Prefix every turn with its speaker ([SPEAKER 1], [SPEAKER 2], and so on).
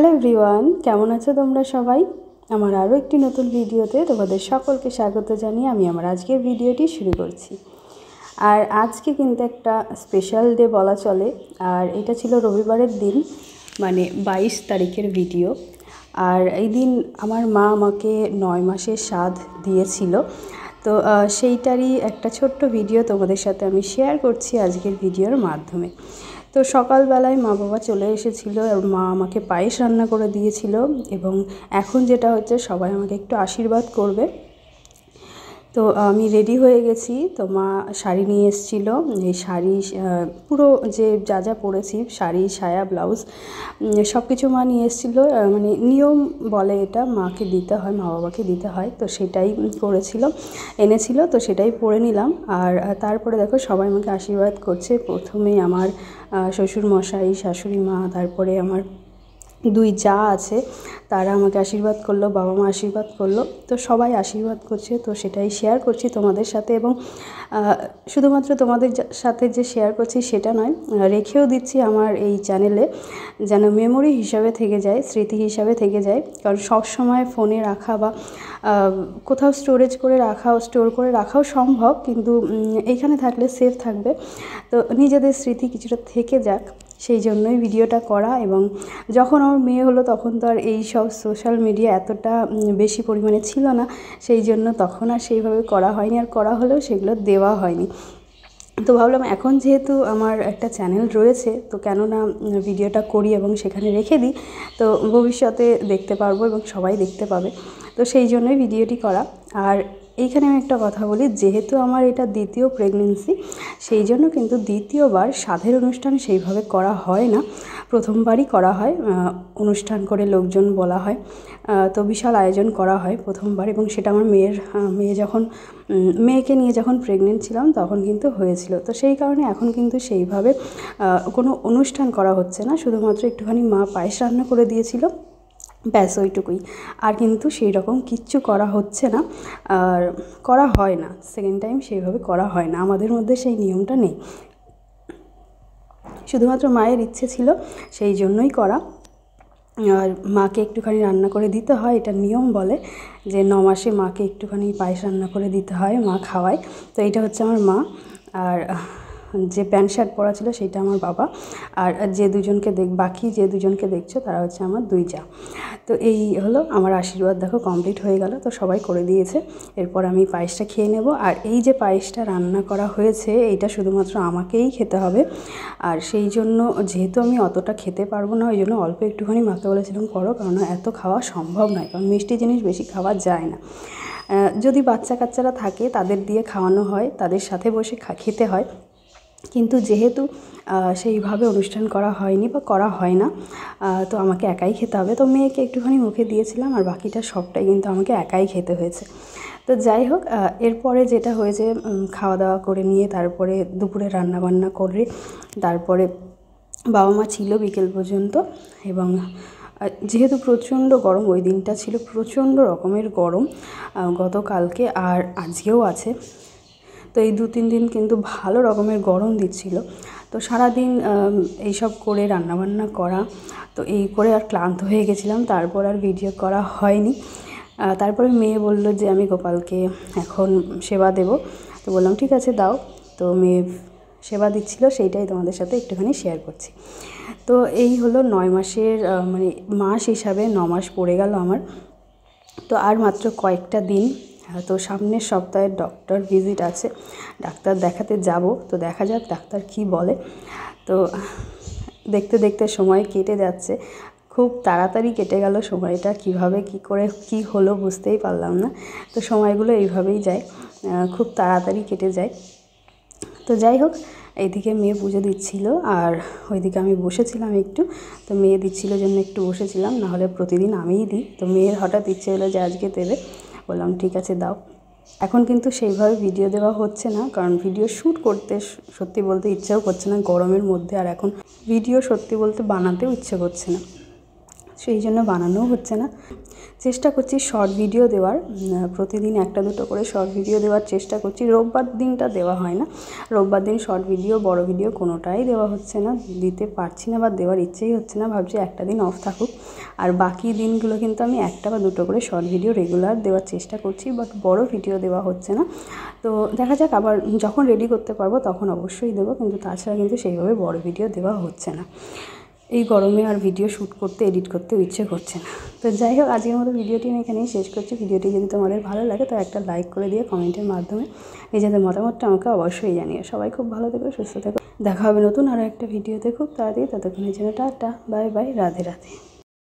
[SPEAKER 1] hello everyone কেমন আছো তোমরা সবাই আমার আরও একটি নতুন ভিডিওতে তোমাদের সকলকে স্বাগত জানিয়ে আমি আমার আজকের ভিডিওটি শুরু করছি আর আজকে কিন্তু একটা স্পেশাল ডে বলা চলে আর এটা ছিল রবিবারের দিন মানে ২২ তারিখের ভিডিও আর এই দিন আমার মা আমাকে নয় মাসের স্বাদ দিয়েছিল তো সেইটারই একটা ছোট্ট ভিডিও তোমাদের সাথে আমি শেয়ার করছি আজকের ভিডিওর মাধ্যমে তো সকালবেলায় মা বাবা চলে এসেছিল আর মা আমাকে পায়েস রান্না করে দিয়েছিল এবং এখন যেটা হচ্ছে সবাই আমাকে একটু আশীর্বাদ করবে তো আমি রেডি হয়ে গেছি তো মা শাড়ি নিয়ে এসেছিলো এই শাড়ি পুরো যে যা যা পরেছি শাড়ি সায়া ব্লাউজ সব কিছু মা নিয়ে এসেছিলো মানে নিয়ম বলে এটা মাকে দিতে হয় মা বাবাকে দিতে হয় তো সেটাই করেছিল এনেছিল তো সেটাই পরে নিলাম আর তারপরে দেখো সবাই আমাকে আশীর্বাদ করছে প্রথমে আমার শ্বশুর মশাই শাশুড়ি মা তারপরে আমার দুই যা আছে তারা আমাকে আশীর্বাদ করলো বাবা মা আশীর্বাদ করলো তো সবাই আশীর্বাদ করছে তো সেটাই শেয়ার করছি তোমাদের সাথে এবং শুধুমাত্র তোমাদের সাথে যে শেয়ার করছি সেটা নয় রেখেও দিচ্ছি আমার এই চ্যানেলে যেন মেমোরি হিসাবে থেকে যায় স্মৃতি হিসাবে থেকে যায় কারণ সব সময় ফোনে রাখা বা কোথাও স্টোরেজ করে রাখা স্টোর করে রাখাও সম্ভব কিন্তু এইখানে থাকলে সেফ থাকবে তো নিজেদের স্মৃতি কিছুটা থেকে যাক সেই জন্যই ভিডিওটা করা এবং যখন আমার মেয়ে হলো তখন তো আর এই সব সব সোশ্যাল মিডিয়া এতটা বেশি পরিমাণে ছিল না সেই জন্য তখন আর সেইভাবে করা হয়নি আর করা হলেও সেগুলো দেওয়া হয়নি তো ভাবলাম এখন যেহেতু আমার একটা চ্যানেল রয়েছে তো কেননা ভিডিওটা করি এবং সেখানে রেখে দিই তো ভবিষ্যতে দেখতে পারবো এবং সবাই দেখতে পাবে তো সেই জন্যই ভিডিওটি করা আর এইখানে আমি একটা কথা বলি যেহেতু আমার এটা দ্বিতীয় প্রেগনেন্সি সেই জন্য কিন্তু দ্বিতীয়বার সাধের অনুষ্ঠান সেইভাবে করা হয় না প্রথমবারই করা হয় অনুষ্ঠান করে লোকজন বলা হয় তো বিশাল আয়োজন করা হয় প্রথমবার এবং সেটা আমার মেয়ের মেয়ে যখন মেয়েকে নিয়ে যখন প্রেগনেন্ট ছিলাম তখন কিন্তু হয়েছিল তো সেই কারণে এখন কিন্তু সেইভাবে কোনো অনুষ্ঠান করা হচ্ছে না শুধুমাত্র একটুখানি মা পায়েস রান্না করে দিয়েছিল ব্যাস ওইটুকুই আর কিন্তু সেই রকম কিচ্ছু করা হচ্ছে না আর করা হয় না সেকেন্ড টাইম সেইভাবে করা হয় না আমাদের মধ্যে সেই নিয়মটা নেই শুধুমাত্র মায়ের ইচ্ছে ছিল সেই জন্যই করা আর মাকে একটুখানি রান্না করে দিতে হয় এটা নিয়ম বলে যে ন মাসে মাকে একটুখানি পায়েস রান্না করে দিতে হয় মা খাওয়ায় তো এটা হচ্ছে আমার মা আর যে প্যান্ট শার্ট পরা ছিল সেটা আমার বাবা আর যে দুজনকে দেখ বাকি যে দুজনকে দেখছো তারা হচ্ছে আমার দুই যা তো এই হলো আমার আশীর্বাদ দেখো কমপ্লিট হয়ে গেল তো সবাই করে দিয়েছে এরপর আমি পায়েসটা খেয়ে নেব আর এই যে পায়েসটা রান্না করা হয়েছে এইটা শুধুমাত্র আমাকেই খেতে হবে আর সেই জন্য যেহেতু আমি অতটা খেতে পারবো না ওই জন্য অল্প একটুখানি মাকে বলেছিলাম করো কারণ এত খাওয়া সম্ভব নয় কারণ মিষ্টি জিনিস বেশি খাওয়া যায় না যদি বাচ্চা কাচ্চারা থাকে তাদের দিয়ে খাওয়ানো হয় তাদের সাথে বসে খেতে হয় কিন্তু যেহেতু সেইভাবে অনুষ্ঠান করা হয়নি বা করা হয় না তো আমাকে একাই খেতে হবে তো মেয়েকে একটুখানি মুখে দিয়েছিলাম আর বাকিটা সবটাই কিন্তু আমাকে একাই খেতে হয়েছে তো যাই হোক এরপরে যেটা হয়েছে খাওয়া দাওয়া করে নিয়ে তারপরে দুপুরে রান্না বান্না করে তারপরে বাবা মা ছিল বিকেল পর্যন্ত এবং যেহেতু প্রচণ্ড গরম ওই দিনটা ছিল প্রচণ্ড রকমের গরম গতকালকে আর আজকেও আছে তো এই দু তিন দিন কিন্তু ভালো রকমের গরম দিচ্ছিল তো সারাদিন এইসব করে রান্নাবান্না করা তো এই করে আর ক্লান্ত হয়ে গেছিলাম তারপর আর ভিডিও করা হয়নি তারপরে মেয়ে বলল যে আমি গোপালকে এখন সেবা দেব তো বললাম ঠিক আছে দাও তো মেয়ে সেবা দিচ্ছিল সেইটাই তোমাদের সাথে একটুখানি শেয়ার করছি তো এই হলো নয় মাসের মানে মাস হিসাবে ন মাস পড়ে গেল আমার তো আর মাত্র কয়েকটা দিন হ্যাঁ, তো সামনের সপ্তাহে ডক্টর ভিজিট আছে ডাক্তার দেখাতে যাব তো দেখা যাক ডাক্তার কি বলে তো দেখতে দেখতে সময় কেটে যাচ্ছে খুব তাড়াতাড়ি কেটে গেল সময়টা কিভাবে কি করে কি হলো বুঝতেই পারলাম না তো সময়গুলো এইভাবেই যায় খুব তাড়াতাড়ি কেটে যায় তো যাই হোক এইদিকে মেয়ে পুজো দিচ্ছিল আর ওইদিকে আমি বসেছিলাম একটু তো মেয়ে দিচ্ছিল জন্য একটু বসেছিলাম নাহলে প্রতিদিন আমিই দিই তো মেয়ের হঠাৎ ইচ্ছে হলো যে আজকে দেবে বললাম ঠিক আছে দাও এখন কিন্তু সেইভাবে ভিডিও দেওয়া হচ্ছে না কারণ ভিডিও শ্যুট করতে সত্যি বলতে ইচ্ছেও করছে না গরমের মধ্যে আর এখন ভিডিও সত্যি বলতে বানাতেও ইচ্ছে করছে না সেই জন্য বানানোও হচ্ছে না চেষ্টা করছি শর্ট ভিডিও দেওয়ার প্রতিদিন একটা দুটো করে শর্ট ভিডিও দেওয়ার চেষ্টা করছি রোববার দিনটা দেওয়া হয় না রোববার দিন শর্ট ভিডিও বড় ভিডিও কোনোটাই দেওয়া হচ্ছে না দিতে পারছি না বা দেওয়ার ইচ্ছেই হচ্ছে না ভাবছি একটা দিন অফ থাকুক আর বাকি দিনগুলো কিন্তু আমি একটা বা দুটো করে শর্ট ভিডিও রেগুলার দেওয়ার চেষ্টা করছি বাট বড় ভিডিও দেওয়া হচ্ছে না তো দেখা যাক আবার যখন রেডি করতে পারবো তখন অবশ্যই দেবো কিন্তু তাছাড়া কিন্তু সেইভাবে বড় ভিডিও দেওয়া হচ্ছে না এই গরমে আর ভিডিও শ্যুট করতে এডিট করতে ইচ্ছে করছে না তো যাই হোক আজকের মতো ভিডিওটি আমি এখানেই শেষ করছি ভিডিওটি যদি তোমাদের ভালো লাগে তো একটা লাইক করে দিয়ে কমেন্টের মাধ্যমে নিজেদের মতামতটা আমাকে অবশ্যই জানিয়ে সবাই খুব ভালো থেকো সুস্থ থেকো দেখা হবে নতুন আরও একটা ভিডিওতে খুব তাড়াতাড়ি ততক্ষণের জন্য tata bye bye Radhe Radhe